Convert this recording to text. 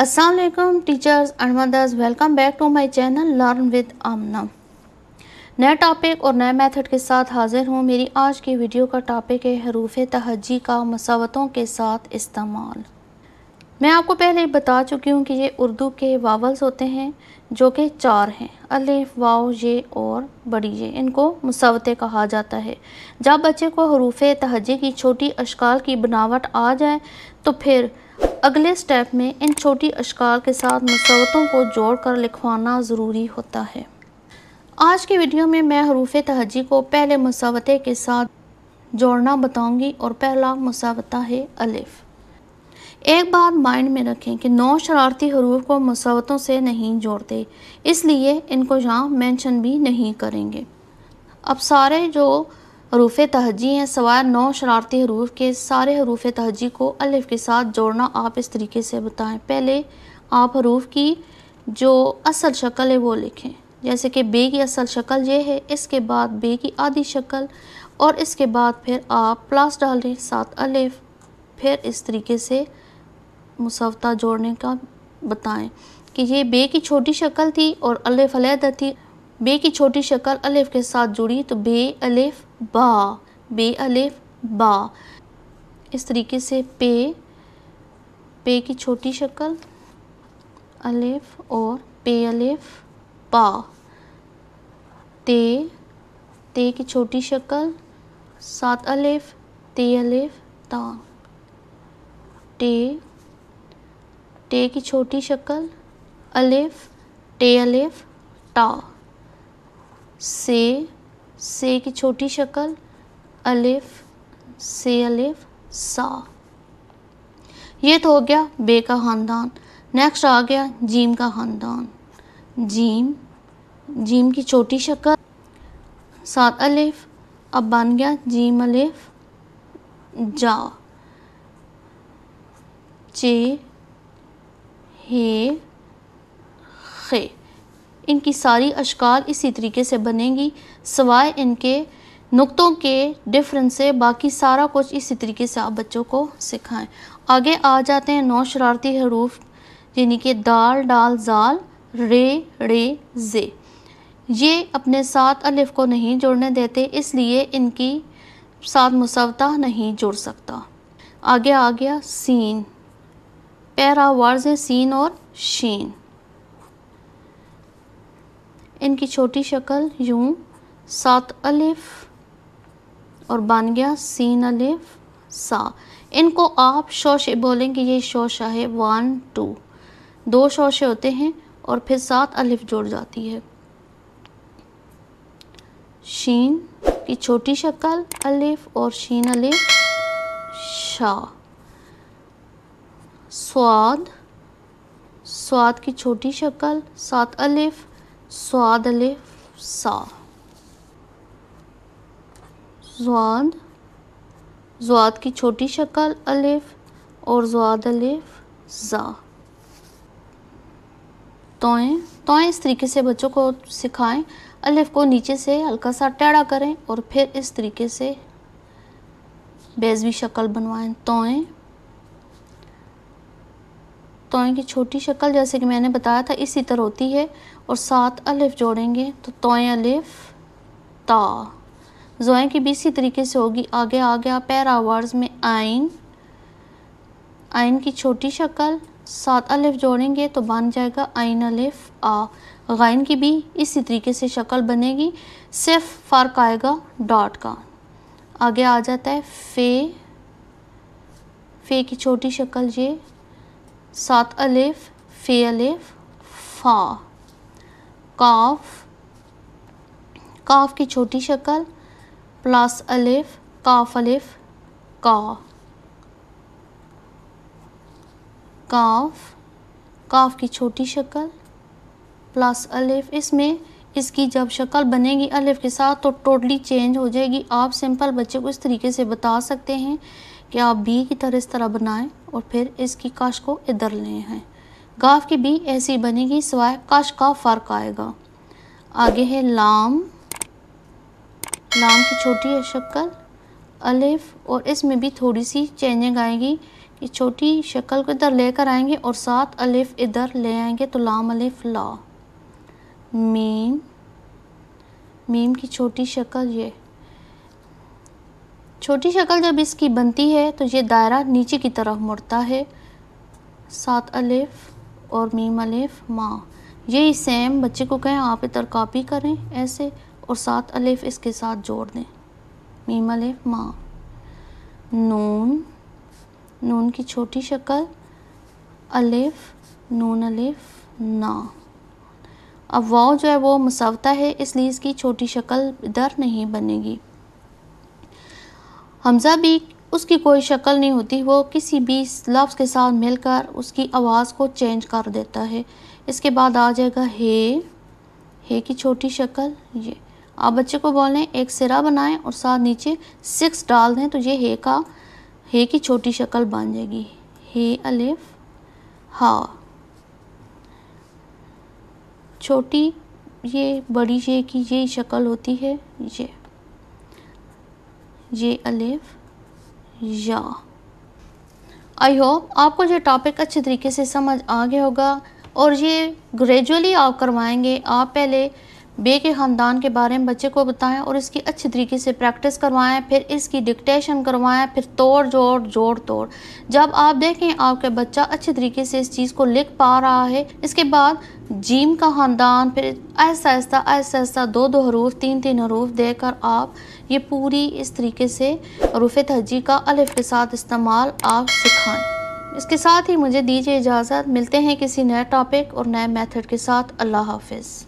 Aslam teachers अरमा welcome back to my channel learn with Amna नए topic और नए मेथड के साथ हाजिर हूँ मेरी आज की वीडियो का टॉपिक है हरूफ तहजी का मसावतों के साथ इस्तेमाल मैं आपको पहले बता चुकी हूँ कि ये उर्दू के वावल्स होते हैं जो कि चार हैं अलिफ वाव ये और बड़ी ये इनको मसावतें कहा जाता है जब बच्चे को हरूफ तहजी की छोटी अशकाल की बनावट आ जाए तो फिर अगले स्टेप में इन छोटी अशकाल के साथ मसवतों को जोड़कर लिखवाना ज़रूरी होता है आज के वीडियो में मैं हरूफ तहजी को पहले मसावते के साथ जोड़ना बताऊंगी और पहला मसावता है अलिफ एक बात माइंड में रखें कि नौ शरारती हरूफ को मसावतों से नहीं जोड़ते इसलिए इनको यहाँ मेंशन भी नहीं करेंगे अब सारे जो हरूफ तहजी हैं सवाए नौ शरारती हरूफ के सारे हरूफ तहजी को अलिफ के साथ जोड़ना आप इस तरीके से बताएं पहले आप हरूफ की जो असल शक्ल है वो लिखें जैसे कि बे की असल शक्ल ये है इसके बाद बे की आधी शक्ल और इसके बाद फिर आप प्लस डाल दें साथ अलिफ फिर इस तरीके से मुसवता जोड़ने का बताएं कि ये बे की छोटी शक्ल थी और अलिफ अलहदा थी बे की छोटी शक्ल अलिफ के साथ जुड़ी तो बे अलिफ बा बे अलिफ बा इस तरीके से पे पे की छोटी शक्ल अलिफ और पे अलिफ पा ते ते की छोटी शक्ल सात अलिफ ते अलिफ ता टे टे की छोटी शक्ल अलिफ टे अलिफ टा से से की छोटी शक्ल अलिफ से अलिफ सा ये तो हो गया बे का ख़ानदान नेक्स्ट आ गया जीम का ख़ानदान जीम जीम की छोटी शक्ल सात अलिफ अब बन गया जीम अलिफ जा चे हे खे इनकी सारी अशकाल इसी तरीके से बनेंगी सवाए इनके नुक्तों के डिफरेंस से बाकी सारा कुछ इसी तरीके से आप बच्चों को सिखाएं आगे आ जाते हैं नौ शरारती हरूफ यानी कि दाल डाल जाल रे रे जे ये अपने साथ अलिफ को नहीं जोड़ने देते इसलिए इनकी साथ मुसवता नहीं जुड़ सकता आगे आ गया सीन पैरा वर्ज सीन और शीन इनकी छोटी शक्ल यूं सात अलिफ और बन गया सीन अलिफ सा इनको आप शोशे बोलेंगे ये शोशा है वन टू दो शोशे होते हैं और फिर सात अलिफ जोड़ जाती है शीन की छोटी शक्ल अलिफ और शीन अलिफ शाह स्वाद स्वाद की छोटी शक्ल सात अलिफ स्वाद अलिफ सा जवाद जवाद की छोटी शक्ल अलिफ और जवाद अलिफ ज़ा तोएं तोएं इस तरीके से बच्चों को सिखाएं अलिफ को नीचे से हल्का सा टेढ़ा करें और फिर इस तरीके से बेजवी शक्ल बनवाएं तोएं तोएं की छोटी शक्ल जैसे कि मैंने बताया था इसी तरह होती है और सात अलिफ जोड़ेंगे तो तोय अलिफ ता जोएं की भी इसी तरीके से होगी आगे आ गया पैरावर्स में आइन आइन की छोटी शक्ल सात अलिफ जोड़ेंगे तो बन जाएगा आइन अलिफ आ गाइन की भी इसी तरीके से शक्ल बनेगी सिर्फ फ़र्क आएगा डॉट का आगे आ जाता है फ़े फ़े की छोटी शक्ल ये सात अलिफ फे अलिफ फा काफ काफ की छोटी शक्ल प्लस अलिफ काफ अलिफ का काफ काफ की छोटी शक्ल प्लस अलिफ इसमें इसकी जब शक्ल बनेगी अलिफ के साथ तो टोटली चेंज हो जाएगी आप सिंपल बच्चे को इस तरीके से बता सकते हैं कि आप बी की तरह इस तरह बनाएं और फिर इसकी काश को इधर ले हैं गाफ की बी ऐसी बनेगी सिवाय काश का फ़र्क आएगा आगे है लाम लाम की छोटी है शक्ल अलिफ और इसमें भी थोड़ी सी चेंजिंग आएगी कि छोटी शक्ल को इधर लेकर आएंगे और साथ अलिफ इधर ले आएंगे तो लाम अलिफ ला मीम मीम की छोटी शक्ल ये छोटी शक्ल जब इसकी बनती है तो ये दायरा नीचे की तरफ मुड़ता है सात अलिफ और मीम अलिफ माँ यही सेम बच्चे को कहें आप इधर कापी करें ऐसे और सात अलिफ इसके साथ जोड़ दें मीम अलिफ माँ नून नून की छोटी शक्ल अलिफ नून अलिफ ना अब वाव जो है वो मुसवता है इसलिए इसकी छोटी शक्ल इधर नहीं बनेगी हमज़ा भी उसकी कोई शक्ल नहीं होती वो किसी भी लफ्ज़ के साथ मिलकर उसकी आवाज़ को चेंज कर देता है इसके बाद आ जाएगा हे हे की छोटी शक्ल ये आप बच्चे को बोलें एक सिरा बनाएं और साथ नीचे सिक्स डाल दें तो ये हे का हे की छोटी शक्ल बन जाएगी हे अलिफ हा छोटी ये बड़ी शे की ये शक्ल होती है ये ये अलिफ या आई होप आपको जो टॉपिक अच्छे तरीके से समझ आ गया होगा और ये ग्रेजुअली आप करवाएंगे आप पहले बे के ख़ानदान के बारे में बच्चे को बताएं और इसकी अच्छी तरीके से प्रैक्टिस करवाएं फिर इसकी डिक्टेशन करवाएं फिर तोड़ जोड़ जोड़ तोड़ जब आप देखें आपका बच्चा अच्छे तरीके से इस चीज़ को लिख पा रहा है इसके बाद जीम का ख़ानदान फिर ऐसा ऐसा आहिस्ता ऐसा दो दो हरूफ तीन तीन हरूफ देकर आप ये पूरी इस तरीके से रूफ़ तहजी का अलिफ के साथ इस्तेमाल आप सिखाएँ इसके साथ ही मुझे दीजिए इजाज़त मिलते हैं किसी नए टॉपिक और नए मेथड के साथ अल्लाह हाफिज़